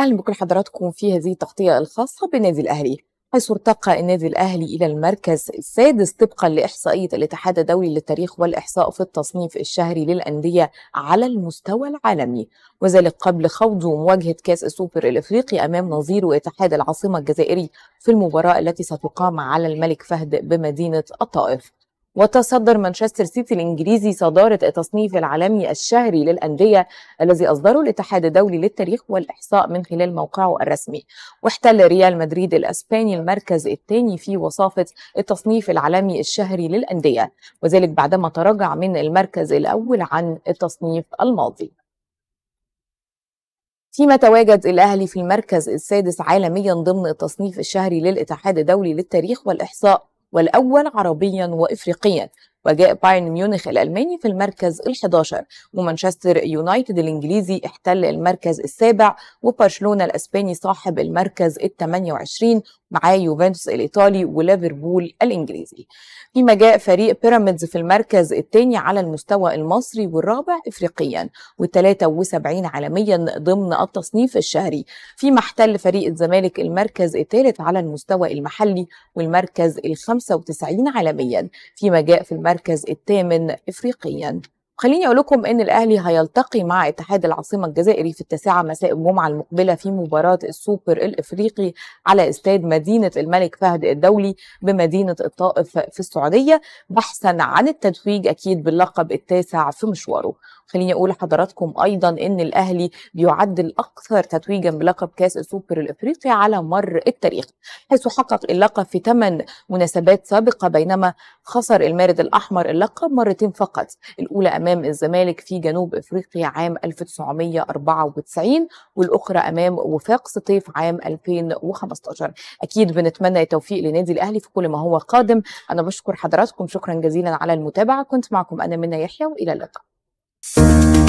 اهلا بكل حضراتكم في هذه التغطيه الخاصه بالنادي الاهلي حيث ارتقى النادي الاهلي الى المركز السادس طبقا لاحصائيه الاتحاد الدولي للتاريخ والاحصاء في التصنيف الشهري للانديه على المستوى العالمي وذلك قبل خوض مواجهه كاس السوبر الافريقي امام نظيره اتحاد العاصمه الجزائري في المباراه التي ستقام على الملك فهد بمدينه الطائف وتصدر مانشستر سيتي الإنجليزي صدارة التصنيف العالمي الشهري للأندية الذي أصدره الاتحاد الدولي للتاريخ والإحصاء من خلال موقعه الرسمي واحتل ريال مدريد الأسباني المركز الثاني في وصافة التصنيف العالمي الشهري للأندية وذلك بعدما تراجع من المركز الأول عن التصنيف الماضي فيما تواجد الأهلي في المركز السادس عالميا ضمن التصنيف الشهري للاتحاد الدولي للتاريخ والإحصاء والأول عربيا وإفريقيا وجاء بايرن ميونخ الألماني في المركز ال11 ومانشستر يونايتد الإنجليزي احتل المركز السابع وبرشلونة الأسباني صاحب المركز ال28 معاه يوفنتوس الإيطالي وليفربول الإنجليزي فيما جاء فريق بيراميدز في المركز الثاني على المستوى المصري والرابع إفريقيا و73 عالميا ضمن التصنيف الشهري فيما احتل فريق الزمالك المركز الثالث على المستوى المحلي والمركز ال 95 عالميا فيما جاء في المركز الثامن إفريقيا خليني اقول لكم ان الاهلي هيلتقي مع اتحاد العاصمه الجزائري في التاسعه مساء الجمعه المقبله في مباراه السوبر الافريقي على استاد مدينه الملك فهد الدولي بمدينه الطائف في السعوديه بحثا عن التتويج اكيد باللقب التاسع في مشواره خليني اقول لحضراتكم ايضا ان الاهلي بيعد الاكثر تتويجا بلقب كاس السوبر الافريقي على مر التاريخ حيث حقق اللقب في ثمان مناسبات سابقه بينما خسر المارد الاحمر اللقب مرتين فقط الاولى أمام الزمالك في جنوب إفريقيا عام 1994 والأخرى أمام وفاق سطيف عام 2015 أكيد بنتمنى التوفيق لنادي الأهلي في كل ما هو قادم أنا بشكر حضراتكم شكرا جزيلا على المتابعة كنت معكم أنا منى يحيى وإلى اللقاء